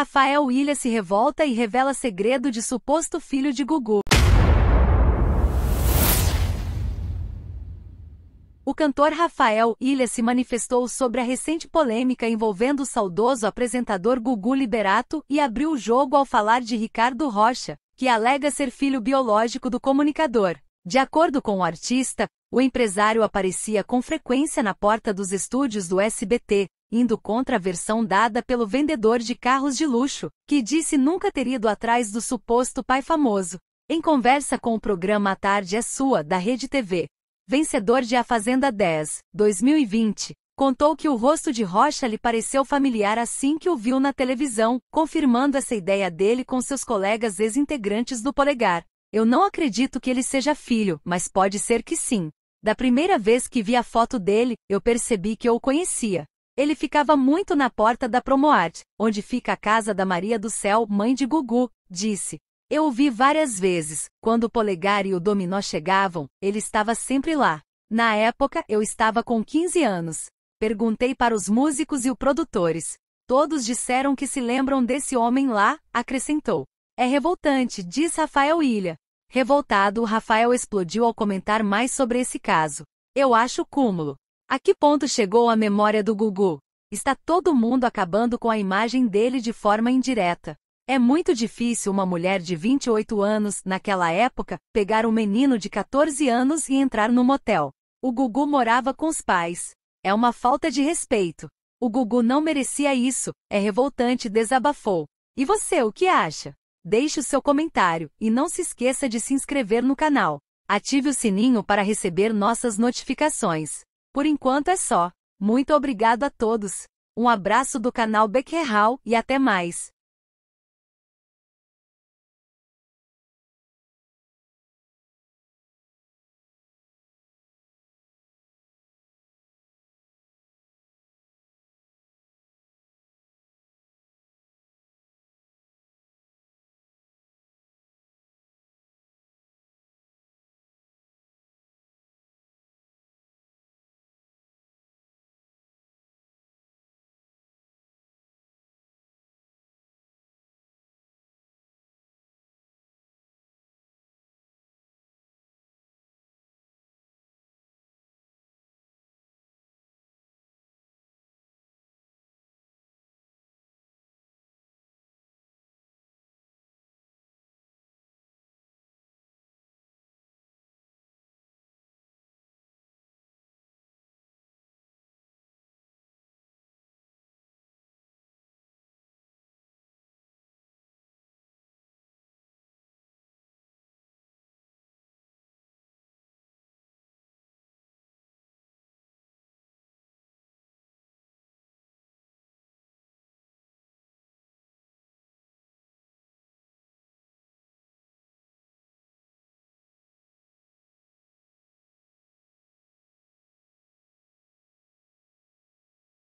Rafael Ilha se revolta e revela segredo de suposto filho de Gugu. O cantor Rafael Ilha se manifestou sobre a recente polêmica envolvendo o saudoso apresentador Gugu Liberato e abriu o jogo ao falar de Ricardo Rocha, que alega ser filho biológico do comunicador. De acordo com o artista, o empresário aparecia com frequência na porta dos estúdios do SBT, indo contra a versão dada pelo vendedor de carros de luxo, que disse nunca ter ido atrás do suposto pai famoso. Em conversa com o programa A Tarde é Sua, da Rede TV, vencedor de A Fazenda 10, 2020, contou que o rosto de Rocha lhe pareceu familiar assim que o viu na televisão, confirmando essa ideia dele com seus colegas ex-integrantes do Polegar. Eu não acredito que ele seja filho, mas pode ser que sim. Da primeira vez que vi a foto dele, eu percebi que eu o conhecia. Ele ficava muito na porta da Promoart, onde fica a casa da Maria do Céu, mãe de Gugu, disse. Eu o vi várias vezes, quando o polegar e o dominó chegavam, ele estava sempre lá. Na época, eu estava com 15 anos. Perguntei para os músicos e os produtores. Todos disseram que se lembram desse homem lá, acrescentou. É revoltante, diz Rafael Ilha. Revoltado, Rafael explodiu ao comentar mais sobre esse caso. Eu acho cúmulo. A que ponto chegou a memória do Gugu? Está todo mundo acabando com a imagem dele de forma indireta. É muito difícil uma mulher de 28 anos, naquela época, pegar um menino de 14 anos e entrar no motel. O Gugu morava com os pais. É uma falta de respeito. O Gugu não merecia isso, é revoltante, desabafou. E você, o que acha? Deixe o seu comentário e não se esqueça de se inscrever no canal. Ative o sininho para receber nossas notificações. Por enquanto é só. Muito obrigado a todos. Um abraço do canal Becquerhal e até mais.